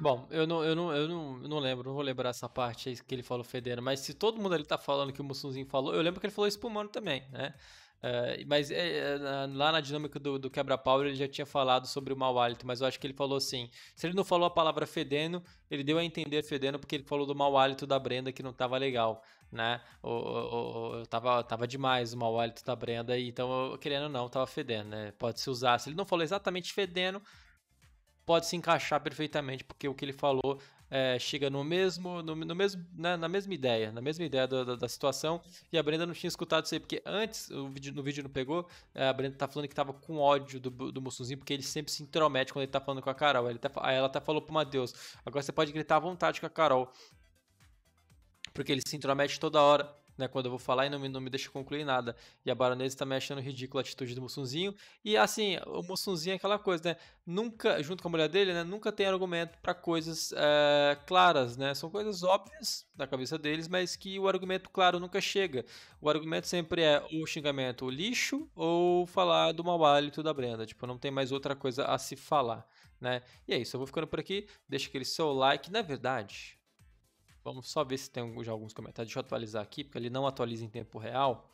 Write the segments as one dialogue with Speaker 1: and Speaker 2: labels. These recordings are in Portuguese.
Speaker 1: Bom, eu não, eu não, eu não, eu não lembro, não vou lembrar essa parte aí que ele falou fedendo, mas se todo mundo ali tá falando que o Mussunzinho falou, eu lembro que ele falou espumando também, né? Eh, mas é, lá na dinâmica do, do quebra-pau ele já tinha falado sobre o mau hálito, mas eu acho que ele falou assim: se ele não falou a palavra fedendo, ele deu a entender fedendo porque ele falou do mau hálito da Brenda que não tava legal, né? Ou, ou, ou tava, tava demais o mau hálito da Brenda, então querendo ou não, tava fedendo, né? Pode se usar. Se ele não falou exatamente fedendo, pode se encaixar perfeitamente, porque o que ele falou é, chega no mesmo, no, no mesmo né, na mesma ideia, na mesma ideia da, da, situação. E a Brenda não tinha escutado isso aí, porque antes, o vídeo, no vídeo não pegou, é, a Brenda tá falando que tava com ódio do, do Mussunzinho, porque ele sempre se intromete quando ele tá falando com a Carol. Ele tá, aí ela até tá falou pro Matheus, agora você pode gritar à vontade com a Carol. Porque ele se intromete toda hora né, quando eu vou falar e não me, não me deixa concluir nada. E a baronesa também tá achando ridícula a atitude do Mussunzinho. E assim, o Mussunzinho é aquela coisa, né? Nunca, junto com a mulher dele, né? Nunca tem argumento para coisas é, claras, né? São coisas óbvias na cabeça deles, mas que o argumento claro nunca chega. O argumento sempre é o xingamento o lixo ou falar do mau hálito da Brenda. Tipo, não tem mais outra coisa a se falar, né? E é isso, eu vou ficando por aqui. Deixa aquele seu like. Na verdade, Vamos só ver se tem já alguns comentários. Deixa eu atualizar aqui, porque ele não atualiza em tempo real.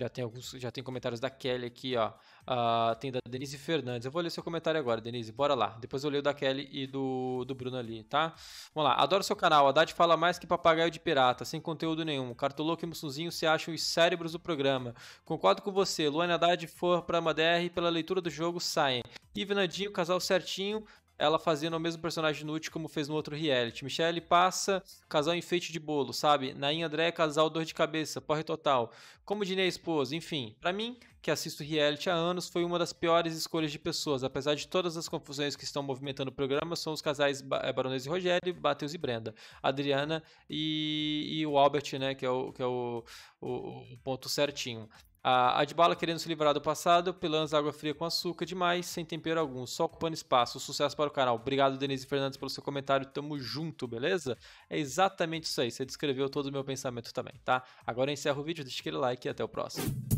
Speaker 1: Já tem alguns, já tem comentários da Kelly aqui, ó. Uh, tem da Denise Fernandes. Eu vou ler seu comentário agora, Denise. Bora lá. Depois eu leio da Kelly e do, do Bruno ali, tá? Vamos lá. Adoro seu canal. Haddad fala mais que papagaio de pirata, sem conteúdo nenhum. Cartoloco e Mussunzinho se acham os cérebros do programa. Concordo com você. Luane Haddad for pra Madr pela leitura do jogo saem. Ivanadinho, casal certinho, ela fazendo o mesmo personagem inútil como fez no outro reality. Michelle passa, casal enfeite de bolo, sabe? Nain André, casal dor de cabeça, porre total. Como Dinei é esposa, enfim. para mim, que assisto reality há anos, foi uma das piores escolhas de pessoas. Apesar de todas as confusões que estão movimentando o programa, são os casais é, Baronês e Rogério, Matheus e Brenda, Adriana e, e, o Albert, né? Que é o, que é o, o, o ponto certinho. A, a querendo se livrar do passado, pelando água fria com açúcar demais, sem tempero algum, só ocupando espaço. Sucesso para o canal. Obrigado, Denise Fernandes, pelo seu comentário. Tamo junto, beleza? É exatamente isso aí. Você descreveu todo o meu pensamento também, tá? Agora eu encerro o vídeo, deixa aquele like e até o próximo.